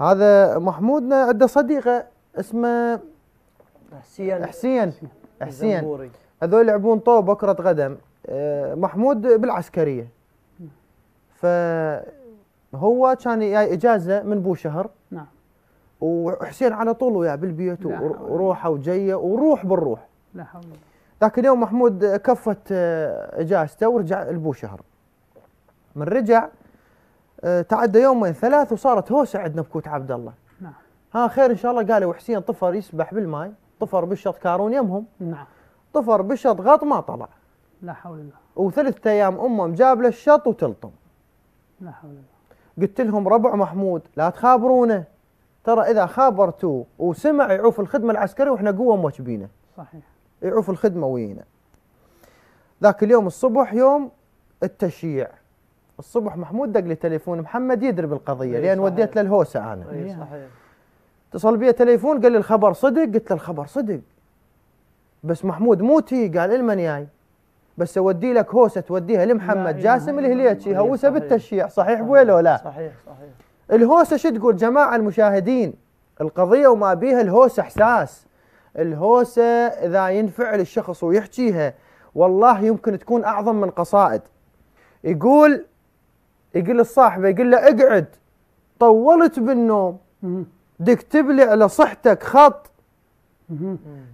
هذا محمود عنده صديقه اسمه حسين حسين حسين هذول يلعبون طوب بكره قدم آه، محمود بالعسكريه فهو كان جاي اجازه من بو شهر نعم وحسين على طول وياه بالبيت وروحه وجيه وروح بالروح لا حول ذاك اليوم محمود كفت آه، اجازته ورجع لبو شهر من رجع آه، تعدى يومين ثلاث وصارت هوسه عندنا بكوت عبد الله نعم ها خير ان شاء الله قالوا حسين طفر يسبح بالماي طفر بالشط كارون يمهم نعم طفر بالشط غط ما طلع لا حول الله وثلاث ايام امهم جاب له الشط وتلطم لا حول الله قلت لهم ربع محمود لا تخابرونه ترى اذا خابرتوه وسمع يعوف الخدمه العسكريه واحنا قوه موجبينه صحيح يعوف الخدمه وينا ذاك اليوم الصبح يوم التشييع الصبح محمود دق لي تليفون محمد يدري بالقضيه إيه، لان وديت له الهوسه انا اي صحيح اتصل بي تليفون قال لي الخبر صدق قلت له الخبر صدق بس محمود مو تي قال المن جاي بس اودي لك هوسه توديها لمحمد إيه، جاسم الهليتشي هوسه بالتشيع صحيح ولا لا صحيح صحيح الهوسه شو تقول جماعه المشاهدين القضيه وما بيها الهوسه احساس الهوسه اذا ينفعل الشخص ويحكيها والله يمكن تكون اعظم من قصائد يقول يقول لصاحبه يقول له اقعد طولت بالنوم دكتب لي على صحتك خط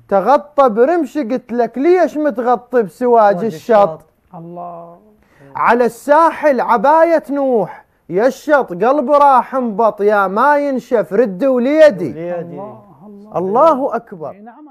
تغطى برمش قلت لك ليش متغطي بسواج الشط الله على الساحل عباية نوح يا الشط قلب راح انبط يا ما ينشف رد وليدي الله, الله, الله أكبر